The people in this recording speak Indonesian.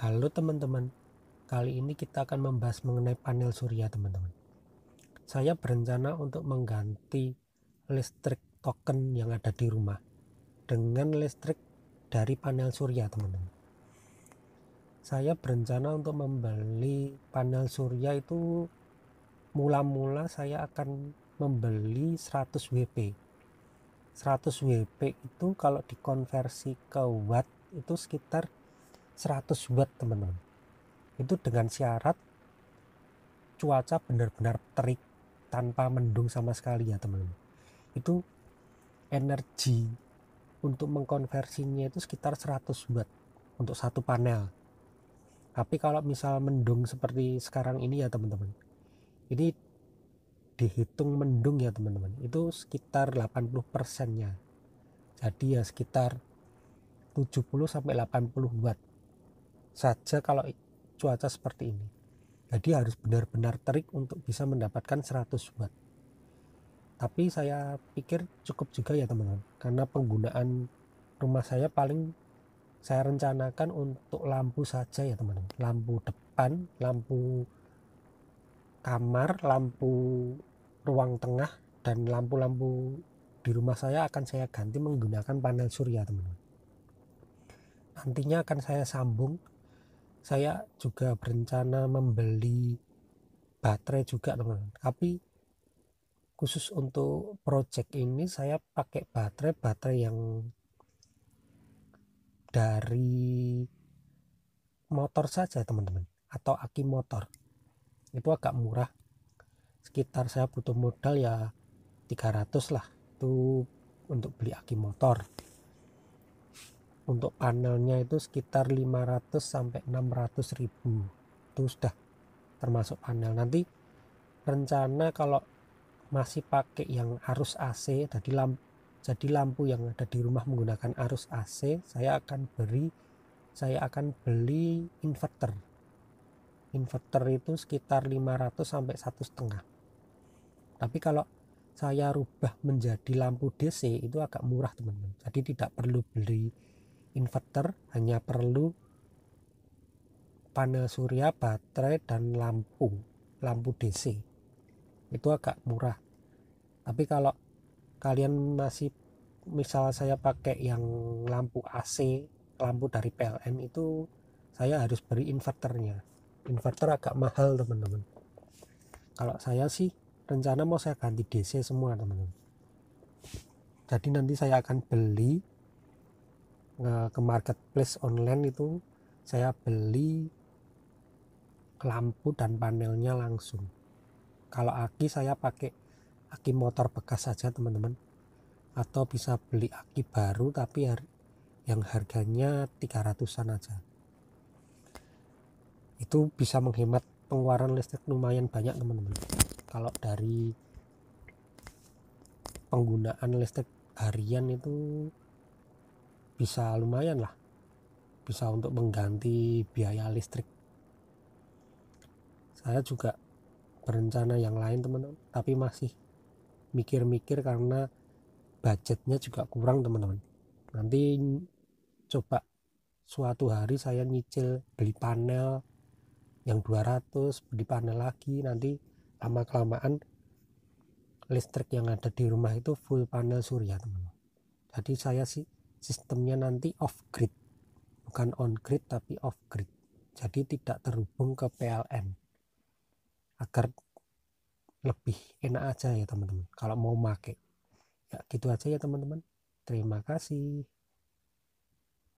Halo teman-teman, kali ini kita akan membahas mengenai panel surya teman-teman. Saya berencana untuk mengganti listrik token yang ada di rumah dengan listrik dari panel surya teman-teman. Saya berencana untuk membeli panel surya itu mula-mula saya akan membeli 100 WP. 100 WP itu kalau dikonversi ke watt itu sekitar 100 watt teman-teman itu dengan syarat cuaca benar-benar terik tanpa mendung sama sekali ya teman-teman itu energi untuk mengkonversinya itu sekitar 100 watt untuk satu panel tapi kalau misal mendung seperti sekarang ini ya teman-teman ini dihitung mendung ya teman-teman itu sekitar 80 persennya jadi ya sekitar 70 sampai 80 watt saja kalau cuaca seperti ini. Jadi harus benar-benar terik untuk bisa mendapatkan 100 watt. Tapi saya pikir cukup juga ya teman-teman. Karena penggunaan rumah saya paling saya rencanakan untuk lampu saja ya teman-teman. Lampu depan, lampu kamar, lampu ruang tengah, dan lampu-lampu di rumah saya akan saya ganti menggunakan panel surya teman-teman. Nantinya akan saya sambung saya juga berencana membeli baterai juga teman-teman tapi khusus untuk project ini saya pakai baterai baterai yang dari motor saja teman-teman atau aki motor itu agak murah sekitar saya butuh modal ya 300 lah itu untuk beli aki motor untuk panelnya itu sekitar 500 sampai 600 ribu itu sudah termasuk panel nanti rencana kalau masih pakai yang arus AC jadi lampu jadi lampu yang ada di rumah menggunakan arus AC saya akan beri saya akan beli inverter inverter itu sekitar 500 sampai satu setengah tapi kalau saya rubah menjadi lampu DC itu agak murah teman-teman jadi tidak perlu beli inverter hanya perlu panel surya, baterai, dan lampu, lampu DC. Itu agak murah. Tapi kalau kalian masih misal saya pakai yang lampu AC, lampu dari PLN itu saya harus beri inverternya. Inverter agak mahal, teman-teman. Kalau saya sih rencana mau saya ganti DC semua, teman-teman. Jadi nanti saya akan beli Eh, ke marketplace online itu saya beli lampu dan panelnya langsung kalau aki saya pakai aki motor bekas saja teman-teman atau bisa beli aki baru tapi yang harganya 300an aja itu bisa menghemat pengeluaran listrik lumayan banyak teman-teman kalau dari penggunaan listrik harian itu bisa lumayan lah bisa untuk mengganti biaya listrik saya juga berencana yang lain teman-teman tapi masih mikir-mikir karena budgetnya juga kurang teman-teman nanti coba suatu hari saya nyicil beli panel yang 200 beli panel lagi nanti lama kelamaan listrik yang ada di rumah itu full panel surya teman-teman jadi saya sih sistemnya nanti off grid bukan on grid tapi off grid jadi tidak terhubung ke PLN agar lebih enak aja ya teman-teman kalau mau make ya gitu aja ya teman-teman terima kasih